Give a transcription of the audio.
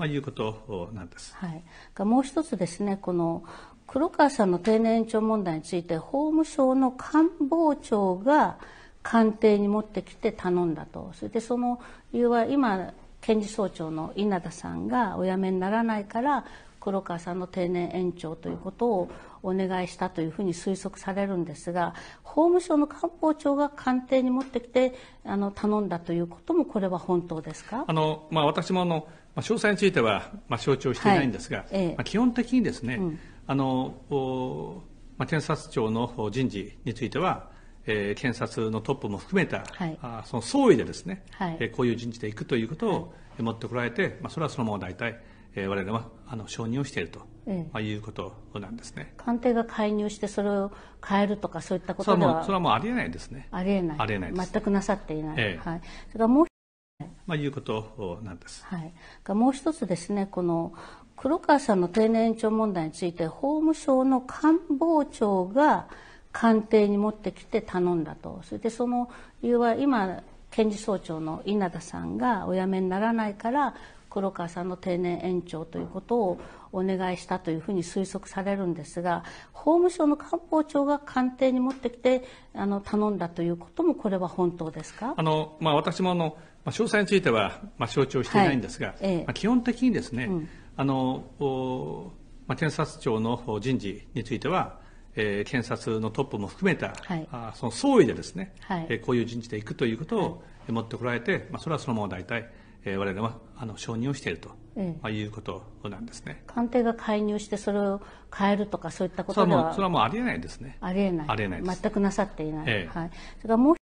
まあ、いうことなんです。はい、もう一つですねこの黒川さんの定年延長問題について法務省の官房長が官邸に持ってきて頼んだとそれでその理由は今検事総長の稲田さんがお辞めにならないから黒川さんの定年延長ということをお願いしたというふうに推測されるんですが法務省の官房長が官邸に持ってきてあの頼んだということもこれは本当ですかあの、まあ、私もあの、まあ、詳細については、まあ、承知をしていないんですが、はいええ、まあ、基本的にですね、うん、あのおまあ、検察庁の人事については、えー、検察のトップも含めた、はい、あその総意でですね、はい、えー、こういう人事でいくということを持ってこられて、まあ、それはそのまま大体えー、我々はあの承認をしていると、まあ、いうことなんですね、官邸が介入してそれを変えるとかそういったことではそれはもうありえないですねありえないありえない全くなさっていない、ええ、はい、それからもうまあ、いうことなんです、はい、がもう一つですねこの黒川さんの定年延長問題について法務省の官房長が官邸に持ってきて頼んだとそれでその理由は今検事総長の稲田さんがお辞めにならないから黒川さんの定年延長ということをお願いしたというふうに推測されるんですが法務省の官房長が官邸に持ってきてあの頼んだということもこれは本当ですかあの、まあ、私もあの、まあ、詳細については、まあ、承知をしていないんですが、はいええ、まあ、基本的にですね、うん、あのおまあ、検察庁の人事については、えー、検察のトップも含めた、はい、あその総意でですね、はい、えー、こういう人事でいくということを持ってこられて、まあ、それはそのまま大体えー、我々はあの承認をしていると、ええ、まあ、いうことなんですね官邸が介入してそれを変えるとかそういったことはそれはもうありえないですねありえないありえない全くなさっていない、ええ、はい、それからもう